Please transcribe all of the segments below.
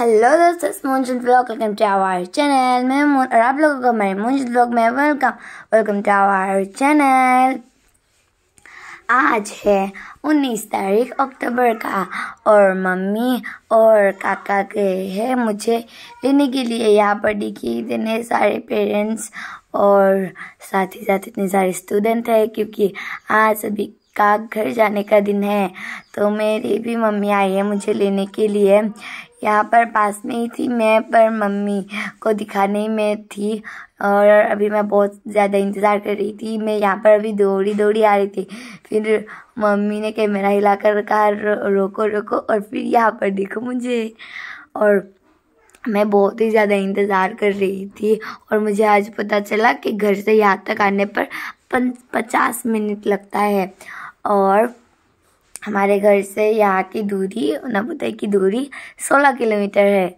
Hello दोस्तों मोनजन blog welcome to our channel मैं और आप लोगों को मेरे मोनजन ब्लॉग में welcome welcome to our channel आज है 19 तारीख अक्टूबर का और मम्मी और काका गए हैं मुझे लेने के लिए यहाँ पर देखिए इतने सारे पेरेंट्स और साथ ही साथ इतने सारे स्टूडेंट है क्योंकि आज सभी का घर जाने का दिन है तो मेरी भी मम्मी आई है मुझे लेने के लिए यहाँ पर पास में ही थी मैं पर मम्मी को दिखाने में थी और अभी मैं बहुत ज़्यादा इंतज़ार कर रही थी मैं यहाँ पर अभी दौड़ी दौड़ी आ रही थी फिर मम्मी ने कैमरा हिलाकर कहा रोको रोको और फिर यहाँ पर देखो मुझे और मैं बहुत ही ज़्यादा इंतज़ार कर रही थी और मुझे आज पता चला कि घर से यहाँ तक आने पर पचास मिनट लगता है और हमारे घर से यहाँ की दूरी नबोदय की दूरी सोलह किलोमीटर है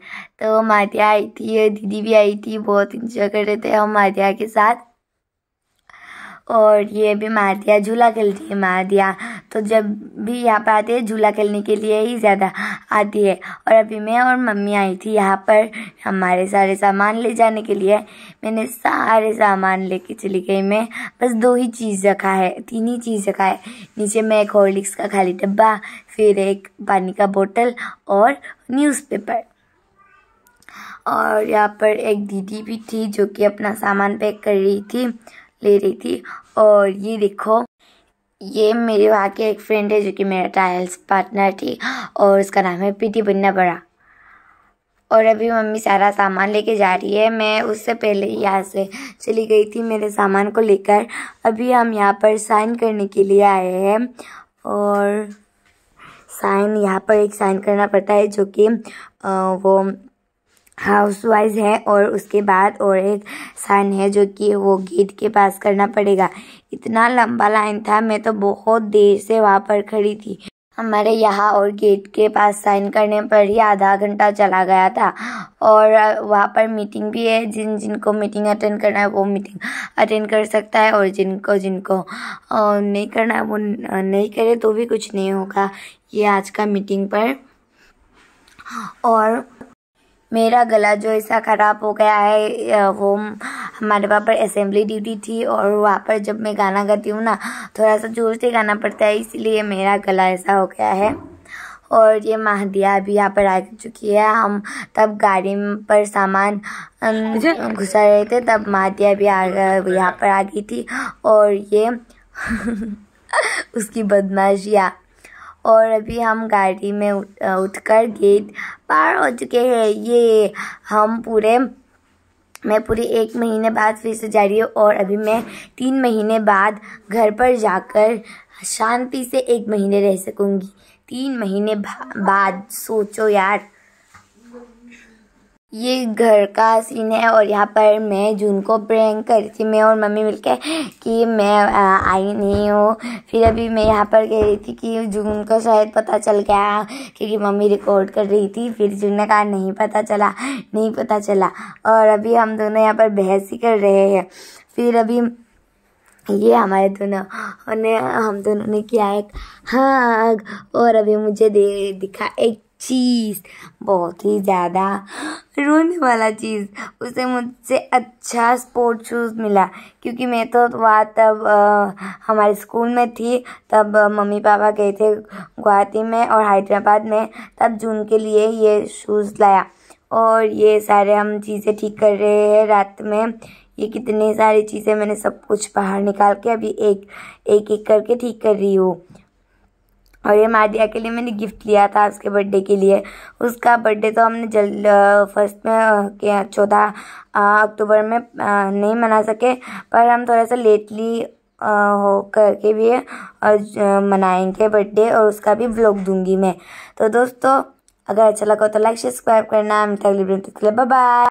तो मातिया आई थी दीदी भी आई थी बहुत इंजॉय कर रहे थे हम मातिया के साथ और ये भी मातिया झूला खेलती है मातिया तो जब भी यहाँ पर आते हैं झूला खेलने के लिए ही ज़्यादा आती है और अभी मैं और मम्मी आई थी यहाँ पर हमारे सारे सामान ले जाने के लिए मैंने सारे सामान लेके चली गई मैं बस दो ही चीज़ रखा है तीन ही चीज़ रखा है नीचे मैं एक हॉर्लिक्स का खाली डब्बा फिर एक पानी का बोतल और न्यूज़पेपर और यहाँ पर एक दीदी भी थी जो कि अपना सामान पैक कर रही थी ले रही थी और ये देखो ये मेरे वहाँ के एक फ्रेंड है जो कि मेरा ट्रायल्स पार्टनर थी और उसका नाम है पीटी बन्ना बड़ा और अभी मम्मी सारा सामान लेके जा रही है मैं उससे पहले ही यहाँ से चली गई थी मेरे सामान को लेकर अभी हम यहाँ पर साइन करने के लिए आए हैं और साइन यहाँ पर एक साइन करना पड़ता है जो कि वो हाउस वाइज है और उसके बाद और एक सन है जो कि वो गेट के पास करना पड़ेगा इतना लंबा लाइन था मैं तो बहुत देर से वहाँ पर खड़ी थी हमारे यहाँ और गेट के पास साइन करने पर ही आधा घंटा चला गया था और वहाँ पर मीटिंग भी है जिन जिनको मीटिंग अटेंड करना है वो मीटिंग अटेंड कर सकता है और जिनको जिनको नहीं करना है वो नहीं करे तो भी कुछ नहीं होगा ये आज का मीटिंग पर और मेरा गला जो ऐसा ख़राब हो गया है वो हमारे वहाँ पर असेंबली ड्यूटी थी और वहाँ पर जब मैं गाना गाती हूँ ना थोड़ा सा जोर से गाना पड़ता है इसलिए मेरा गला ऐसा हो गया है और ये महदिया भी यहाँ पर आ चुकी है हम तब गाड़ी पर सामान अच्छा। घुसा रहे थे तब महदिया भी आ यहाँ पर आ गई थी और ये उसकी बदमाशियाँ और अभी हम गाड़ी में उठकर गेट पार हो चुके हैं ये हम पूरे मैं पूरे एक महीने बाद फिर से जा रही हूँ और अभी मैं तीन महीने बाद घर पर जाकर शांति से एक महीने रह सकूँगी तीन महीने बाद सोचो यार ये घर का सीन है और यहाँ पर मैं जून को प्रैंक रही थी मैं और मम्मी मिलके कि मैं आई नहीं हूँ फिर अभी मैं यहाँ पर कह रही थी कि जून को शायद पता चल गया क्योंकि मम्मी रिकॉर्ड कर रही थी फिर जून ने कहा नहीं पता चला नहीं पता चला और अभी हम दोनों यहाँ पर बहस ही कर रहे हैं फिर अभी ये हमारे दोनों ने हम दोनों ने किया एक हाँ और अभी मुझे दे दिखा एक चीज़ बहुत ही ज़्यादा रोने वाला चीज़ उसे मुझसे अच्छा स्पोर्ट शूज़ मिला क्योंकि मैं तो वहाँ तब आ, हमारे स्कूल में थी तब मम्मी पापा गए थे गुवाहाटी में और हैदराबाद में तब जून के लिए ये शूज़ लाया और ये सारे हम चीज़ें ठीक कर रहे हैं रात में ये कितनी सारी चीज़ें मैंने सब कुछ बाहर निकाल के अभी एक एक एक करके ठीक कर रही हूँ और ये मादिया के लिए मैंने गिफ्ट लिया था उसके बर्थडे के लिए उसका बर्थडे तो हमने जल फर्स्ट में चौदह अक्टूबर में नहीं मना सके पर हम थोड़ा सा लेटली हो करके भी मनाएंगे बर्थडे और उसका भी ब्लॉग दूंगी मैं तो दोस्तों अगर अच्छा लगा तो लाइक सब्सक्राइब करना बाय